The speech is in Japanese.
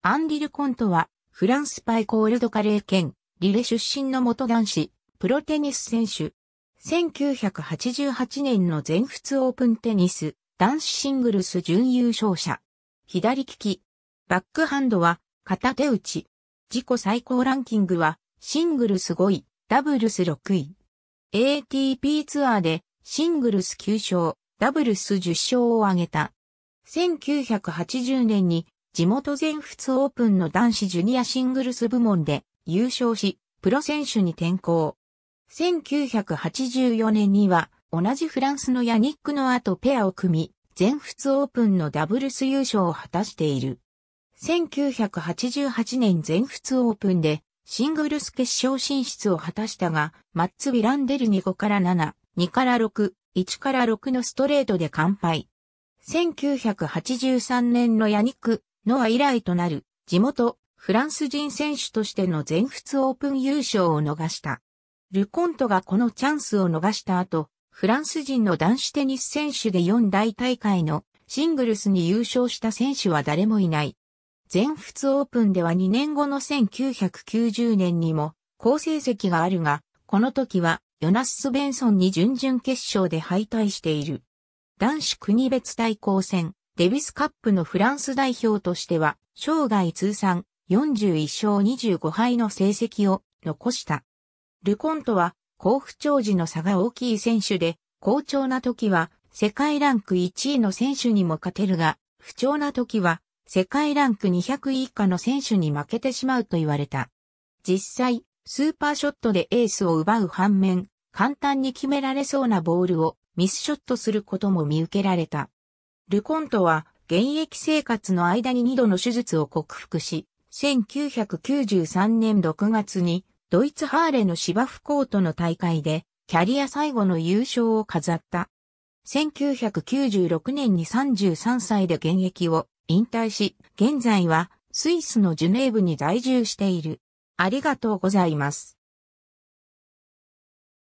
アンリル・コントは、フランスパイコールドカレー県、リレ出身の元男子、プロテニス選手。1988年の全仏オープンテニス、男子シングルス準優勝者。左利き。バックハンドは、片手打ち。自己最高ランキングは、シングルス5位、ダブルス6位。ATP ツアーで、シングルス9勝、ダブルス10勝を挙げた。1980年に、地元全仏オープンの男子ジュニアシングルス部門で優勝し、プロ選手に転向。1984年には、同じフランスのヤニックの後ペアを組み、全仏オープンのダブルス優勝を果たしている。1988年全仏オープンでシングルス決勝進出を果たしたが、マッツ・ビランデルに5から7、2から6、1から6のストレートで完敗。1983年のヤニックノア以来となる地元フランス人選手としての全仏オープン優勝を逃した。ルコントがこのチャンスを逃した後、フランス人の男子テニス選手で4大大会のシングルスに優勝した選手は誰もいない。全仏オープンでは2年後の1990年にも好成績があるが、この時はヨナス・スベンソンに準々決勝で敗退している。男子国別対抗戦、デビスカップのフランス代表としては、生涯通算41勝25敗の成績を残した。ルコントは、甲府長時の差が大きい選手で、好調な時は、世界ランク1位の選手にも勝てるが、不調な時は、世界ランク200位以下の選手に負けてしまうと言われた。実際、スーパーショットでエースを奪う反面、簡単に決められそうなボールをミスショットすることも見受けられた。ルコントは現役生活の間に2度の手術を克服し、1993年6月にドイツハーレの芝生コートの大会でキャリア最後の優勝を飾った。1996年に33歳で現役を引退し、現在はスイスのジュネーブに在住している。ありがとうございます。